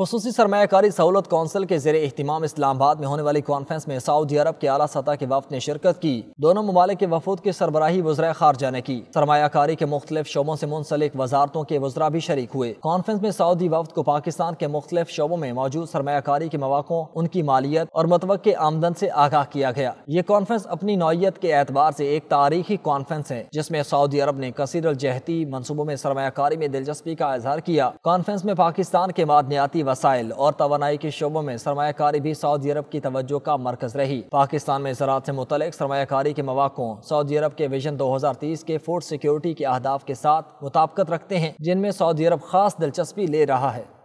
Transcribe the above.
खसूसी सरमाकारी सहूलत कौंसिल के जेर अहतमाम इस्लामाबाद में होने वाली कॉन्फ्रेंस में सऊदी अरब के अला सतह के वफद ने शिरकत की दोनों ममालिक के वफूद की सरबराही वज्रा खारजा ने की सरमाकारी के मुख्तु शोबों से मुंसलिक वजारतों के वज्रा भी शरीक हुए कॉन्फ्रेंस में सऊदी वफद को पाकिस्तान के मुख्तु शोबों में मौजूद सरमाकारी के मौाक़ों उनकी मालियत और मतवक़ आमदन से आगाह किया गया ये कॉन्फ्रेंस अपनी नौीयत के एतबार से एक तारीखी कॉन्फ्रेंस है जिसमें सऊदी अरब ने कसर जहती मनसूबों में सरमाकारी में दिलचस्पी का इजहार किया कॉन्फ्रेंस में पाकिस्तान के मादनियाती वसाइल और तोानाई के शोबों में सरमाकारी भी सऊदी अरब की तवज्जो का मरकज रही पाकिस्तान में ज़रात से मुतल सरमाकारी के मौाकों सऊदी अरब के विजन दो हज़ार तीस के फूड सिक्योरिटी के अहदाफ के साथ मुताबकत रखते हैं जिनमें सऊदी अरब खास दिलचस्पी ले रहा है